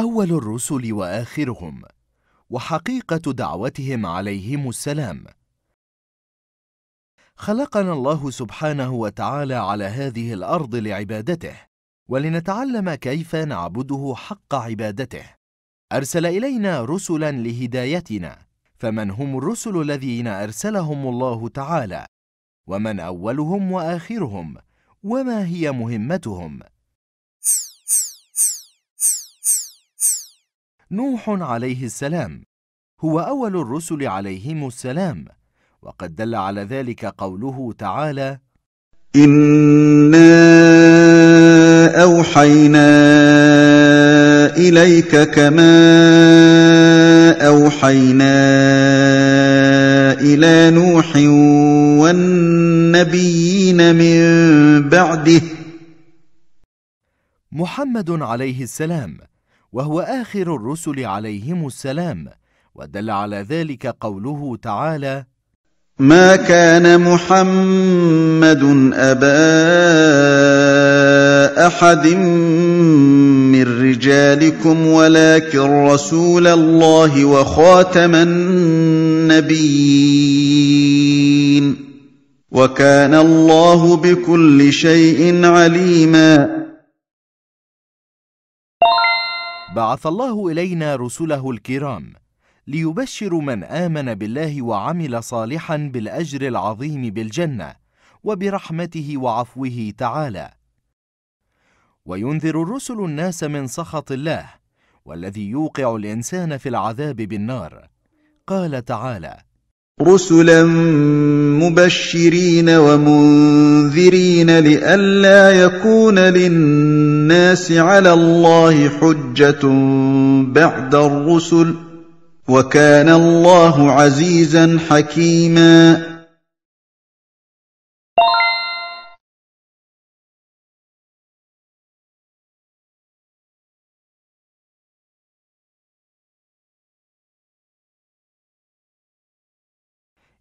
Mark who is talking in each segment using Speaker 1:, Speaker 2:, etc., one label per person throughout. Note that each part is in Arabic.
Speaker 1: أول الرسل وآخرهم وحقيقة دعوتهم عليهم السلام خلقنا الله سبحانه وتعالى على هذه الأرض لعبادته ولنتعلم كيف نعبده حق عبادته أرسل إلينا رسلا لهدايتنا فمن هم الرسل الذين أرسلهم الله تعالى ومن أولهم وآخرهم وما هي مهمتهم نوح عليه السلام هو أول الرسل عليهم السلام وقد دل على ذلك قوله تعالى
Speaker 2: إنا أوحينا إليك كما أوحينا إلى نوح والنبيين من بعده
Speaker 1: محمد عليه السلام وهو آخر الرسل عليهم السلام ودل على ذلك قوله تعالى
Speaker 2: ما كان محمد أبا أحد من رجالكم ولكن رسول الله وخاتم النبيين وكان الله بكل شيء عليماً
Speaker 1: بعث الله الينا رسله الكرام ليبشروا من امن بالله وعمل صالحا بالاجر العظيم بالجنه وبرحمته وعفوه تعالى وينذر الرسل الناس من سخط الله والذي يوقع الانسان في العذاب بالنار قال تعالى
Speaker 2: رسلا مبشرين ومنذرين لئلا يكون للناس على الله حجه بعد الرسل وكان الله
Speaker 1: عزيزا حكيما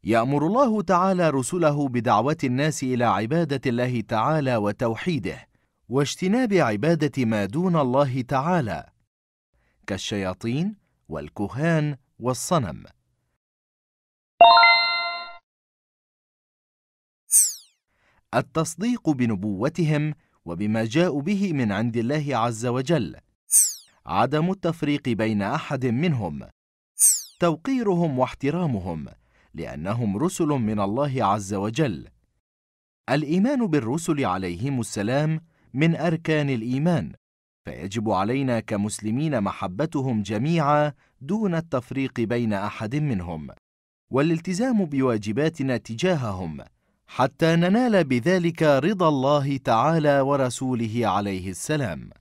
Speaker 1: يأمر الله تعالى رسله بدعوة الناس إلى عبادة الله تعالى وتوحيده، واجتناب عبادة ما دون الله تعالى، كالشياطين والكهان والصنم. التصديق بنبوتهم وبما جاءوا به من عند الله عز وجل عدم التفريق بين احد منهم توقيرهم واحترامهم لأنهم رسل من الله عز وجل الإيمان بالرسل عليهم السلام من أركان الإيمان فيجب علينا كمسلمين محبتهم جميعا دون التفريق بين أحد منهم والالتزام بواجباتنا تجاههم حتى ننال بذلك رضا الله تعالى ورسوله عليه السلام